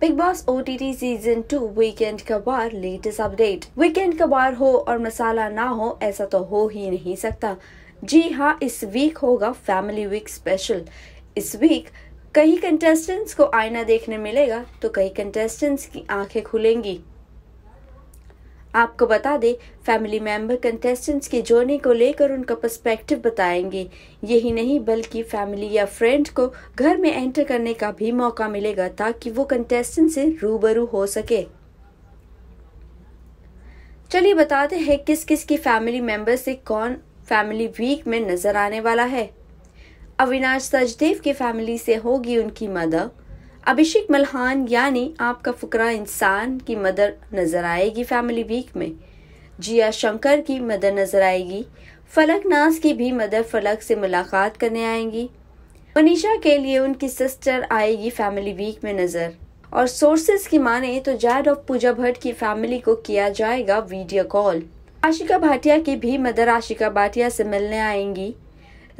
big Boss O T T season two weekend का बार latest update weekend का बार हो और मसाला ना हो ऐसा तो हो ही नहीं सकता जी हाँ इस वीक होगा फैमिली वीक स्पेशल इस वीक कई कंटेस्टेंट्स को आईना देखने मिलेगा तो कई कंटेस्टेंट्स की आंखें खुलेंगी आपको बता दे फैमिली मेंबर कंटेस्टेंट्स की जर्नी को लेकर उनका पर्सपेक्टिव बताएंगे यही नहीं बल्कि फैमिली या फ्रेंड को घर में एंटर करने का भी मौका मिलेगा ताकि वो कंटेस्टेंट से रूबरू हो सके चलिए बताते हैं किस किस की फैमिली मेंबर से कौन फैमिली वीक में नजर आने वाला है अविनाश सचदेव की फैमिली से होगी उनकी मदर अभिषेक मल्हान यानी आपका फुकरा इंसान की मदर नजर आएगी फैमिली वीक में जिया शंकर की मदर नजर आएगी फलक नाज की भी मदर फलक से मुलाकात करने आएंगी मनीषा के लिए उनकी सिस्टर आएगी फैमिली वीक में नजर और सोर्सेज की माने तो जैड ऑफ पूजा भट्ट की फैमिली को किया जाएगा वीडियो कॉल आशिका भाटिया की भी मदर आशिका भाटिया से मिलने आएंगी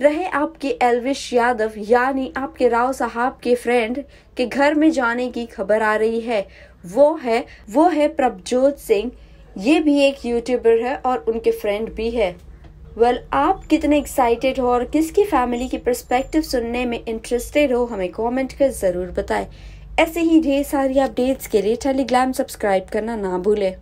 रहे आपके एलविश यादव यानी आपके राव साहब के फ्रेंड के घर में जाने की खबर आ रही है वो है वो है प्रभजोत सिंह ये भी एक यूट्यूबर है और उनके फ्रेंड भी है वेल well, आप कितने एक्साइटेड हो और किसकी फैमिली की परस्पेक्टिव सुनने में इंटरेस्टेड हो हमें कमेंट कर ज़रूर बताएं ऐसे ही ढेर सारी अपडेट्स के लिए टेलीग्राम सब्सक्राइब करना ना भूलें